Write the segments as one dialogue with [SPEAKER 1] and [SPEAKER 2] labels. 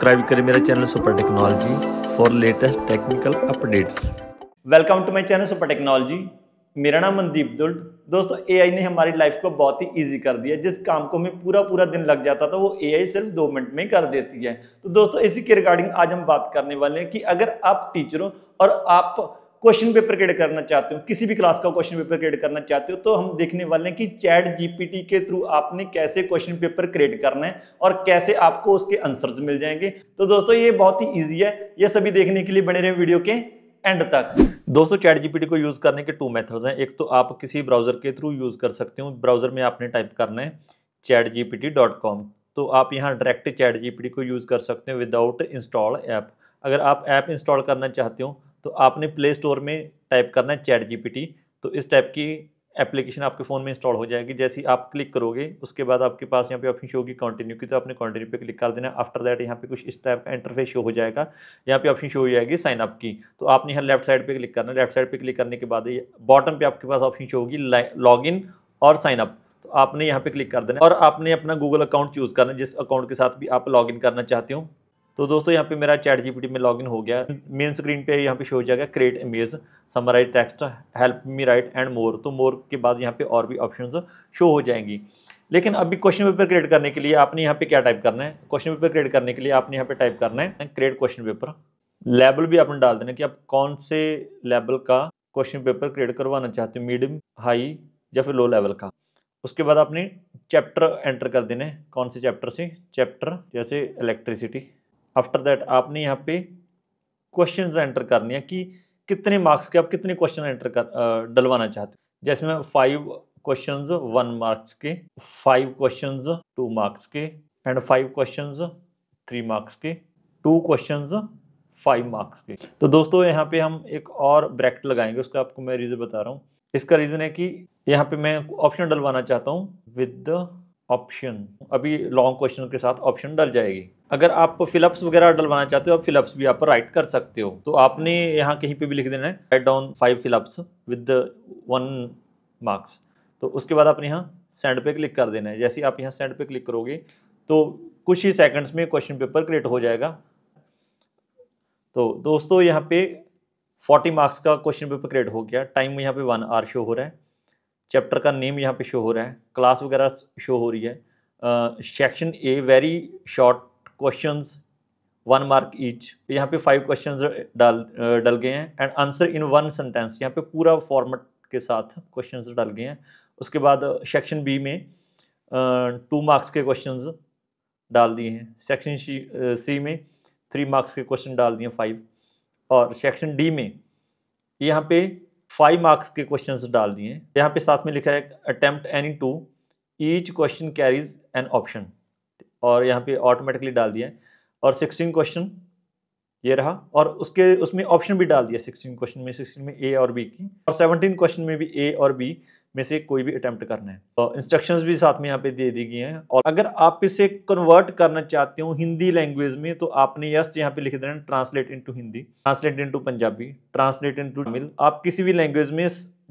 [SPEAKER 1] subscribe करें मेरा channel super technology for latest technical updates welcome to my channel super technology मेरा नाम मनदीप दुल्ड दोस्तों एआई ने हमारी लाइफ को बहुत ही इजी कर दिया जिस काम को हमें पूरा पूरा दिन लग जाता था वो एआई सिर्फ दो मिनट में कर देती है तो दोस्तों इसी के रिगार्डिंग आज हम बात करने वाले हैं कि अगर आप टीचर हो और आप क्वेश्चन पेपर क्रिएट करना चाहते हो किसी भी क्लास का क्वेश्चन पेपर क्रिएट करना चाहते हो तो हम देखने वाले हैं कि चैट जीपीटी के थ्रू आपने कैसे क्वेश्चन पेपर क्रिएट करना है और कैसे आपको उसके आंसर्स मिल जाएंगे तो दोस्तों ये बहुत ही ईजी है ये सभी देखने के लिए बने रहे वीडियो के एंड तक दोस्तों चैट जीपीटी को यूज़ करने के टू मेथड्स हैं एक तो आप किसी ब्राउज़र के थ्रू यूज़ कर सकते हो ब्राउज़र में आपने टाइप करना है चैट जी तो आप यहाँ डायरेक्ट चैट जीपीटी को यूज़ कर सकते हो विदाउट इंस्टॉल ऐप अगर आप ऐप इंस्टॉल करना चाहते हो तो आपने प्ले स्टोर में टाइप करना है चैट जीपीटी तो इस टाइप की एप्लीकेशन आपके फ़ोन में इंस्टॉल हो जाएगी जैसे आप क्लिक करोगे उसके बाद आपके पास यहाँ पे ऑप्शन शो होगी कंटिन्यू की तो आपने कंटिन्यू पे क्लिक कर देना आफ्टर दैट यहाँ पे कुछ इस टाइप का इंटरफेस शो हो जाएगा यहाँ पे ऑप्शन शो हो जाएगी साइन अप की तो आपने यहाँ लेफ्ट साइड पे क्लिक करना लेफ्ट साइड पर क्लिक करने के बाद बॉटम पर आपके पास ऑप्शन शो होगी लॉग इन और साइन अप तो आपने यहाँ पे क्लिक कर देना और आपने अपना गूगल अकाउंट चूज़ करना जिस अकाउंट के साथ भी आप लॉग इन करना चाहते हो तो दोस्तों यहाँ पे मेरा चैट जीपीटी में लॉगिन हो गया मेन स्क्रीन पे यहाँ पे शो हो जाएगा create image summarize text help me write and more तो मोर के बाद यहाँ पे और भी ऑप्शन शो हो जाएंगी लेकिन अभी क्वेश्चन पेपर क्रिएट करने के लिए आपने यहाँ पे क्या टाइप करना है क्वेश्चन पेपर क्रिएट करने के लिए आपने यहाँ पे टाइप करना है क्रिएट क्वेश्चन पेपर लेवल भी आपने डाल देना कि आप कौन से लेवल का क्वेश्चन पेपर क्रिएट करवाना चाहते हो मीडियम हाई या फिर लो लेवल का उसके बाद आपने चैप्टर एंटर कर है कौन से चैप्टर से चैप्टर जैसे इलेक्ट्रिसिटी आफ्टर दैट आपने यहाँ पे क्वेश्चन एंटर करने हैं कि कितने मार्क्स के आप कितने क्वेश्चन एंटर कर डलवाना चाहते हैं जैसे मैं फाइव क्वेश्चन वन मार्क्स के फाइव क्वेश्चन टू मार्क्स के and five question three marks के टू क्वेश्चन फाइव मार्क्स के तो दोस्तों यहाँ पे हम एक और ब्रैकेट लगाएंगे उसका आपको मैं रीज़न बता रहा हूँ इसका रीज़न है कि यहाँ पे मैं ऑप्शन डलवाना चाहता हूँ विद ऑप्शन अभी लॉन्ग क्वेश्चन के साथ ऑप्शन डल जाएगी अगर आप फिलअप्स वगैरह डलवाना चाहते हो आप फिलअप्स भी आप राइट कर सकते हो तो आपने यहाँ कहीं पे भी लिख देना है write down five fill ups with one marks तो उसके बाद आपने यहाँ सेंड पे क्लिक कर देना है जैसे आप यहाँ सेंड पे क्लिक करोगे तो कुछ ही सेकंड्स में क्वेश्चन पेपर क्रिएट हो जाएगा तो दोस्तों यहाँ पे 40 मार्क्स का क्वेश्चन पेपर क्रिएट हो गया टाइम यहाँ पे वन आर शो हो रहा है चैप्टर का नेम यहाँ पे शो हो रहा है क्लास वगैरह शो हो रही है section A very short question one mark each यहाँ पे फाइव क्वेश्चन डाल डल गए हैं and answer in one sentence यहाँ पे पूरा फॉर्मेट के साथ क्वेश्चन डाल गए हैं उसके बाद सेक्शन बी में टू मार्क्स के क्वेश्चन डाल दिए हैं सेक्शन सी में थ्री मार्क्स के क्वेश्चन डाल दिए फाइव और सेक्शन डी में यहाँ पे फाइव मार्क्स के क्वेश्चन डाल दिए यहाँ पे साथ में लिखा है attempt any two each question carries an option और यहाँ पे ऑटोमेटिकली डाल दिया और सिक्सटीन क्वेश्चन ये रहा और उसके उसमें ऑप्शन भी डाल दिया सिक्सटीन क्वेश्चन में सिक्सटीन में ए और बी की और सेवनटीन क्वेश्चन में भी ए और बी में से कोई भी अटैम्प्ट करना है तो इंस्ट्रक्शन भी साथ में यहाँ पे दे दी गई हैं और अगर आप इसे कन्वर्ट करना चाहते हो हिंदी लैंग्वेज में तो आपने जस्ट यहाँ पे लिख देना translate into Hindi translate into Punjabi translate into Tamil आप किसी भी लैंग्वेज में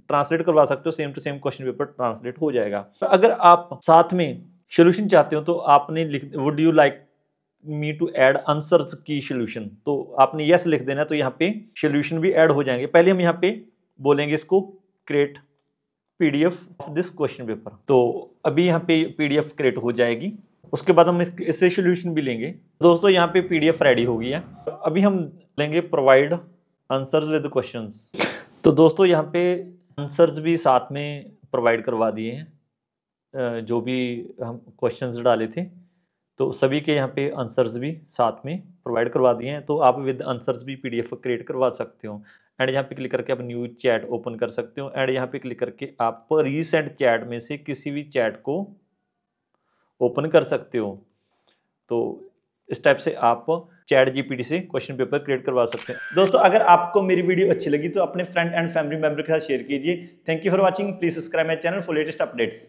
[SPEAKER 1] ट्रांसलेट करवा सकते हो same to same question paper translate हो जाएगा तो अगर आप साथ में सोल्यूशन चाहते हो तो आपने लिख would you like me to add answer की सोल्यूशन तो आपने यस लिख देना तो यहाँ पे सोल्यूशन भी एड हो जाएंगे पहले हम यहाँ पे बोलेंगे इसको create PDF of this question paper तो अभी यहाँ पे पीडीएफ क्रिएट हो जाएगी उसके बाद हम इससे सोल्यूशन भी लेंगे दोस्तों यहाँ पे पीडीएफ रेडी हो गई है अभी हम लेंगे प्रोवाइड आंसर्स विद क्वेश्चंस तो दोस्तों यहाँ पे आंसर्स भी साथ में प्रोवाइड करवा दिए हैं जो भी हम क्वेश्चंस डाले थे तो सभी के यहाँ पे आंसर्स भी साथ में प्रोवाइड करवा दिए हैं तो आप विद आंसर्स भी पीडीएफ क्रिएट करवा सकते हो एंड यहाँ पे क्लिक करके आप न्यू चैट ओपन कर सकते हो एंड यहाँ पे क्लिक करके आप रीसेंट चैट में से किसी भी चैट को ओपन कर सकते हो तो इस टाइप से आप चैट जीपीटी से क्वेश्चन पेपर क्रिएट करवा सकते हैं दोस्तों अगर आपको मेरी वीडियो अच्छी लगी तो अपने फ्रेंड एंड फैमिली मेंबर के साथ शेयर कीजिए thank you for watching please subscribe my channel for latest updates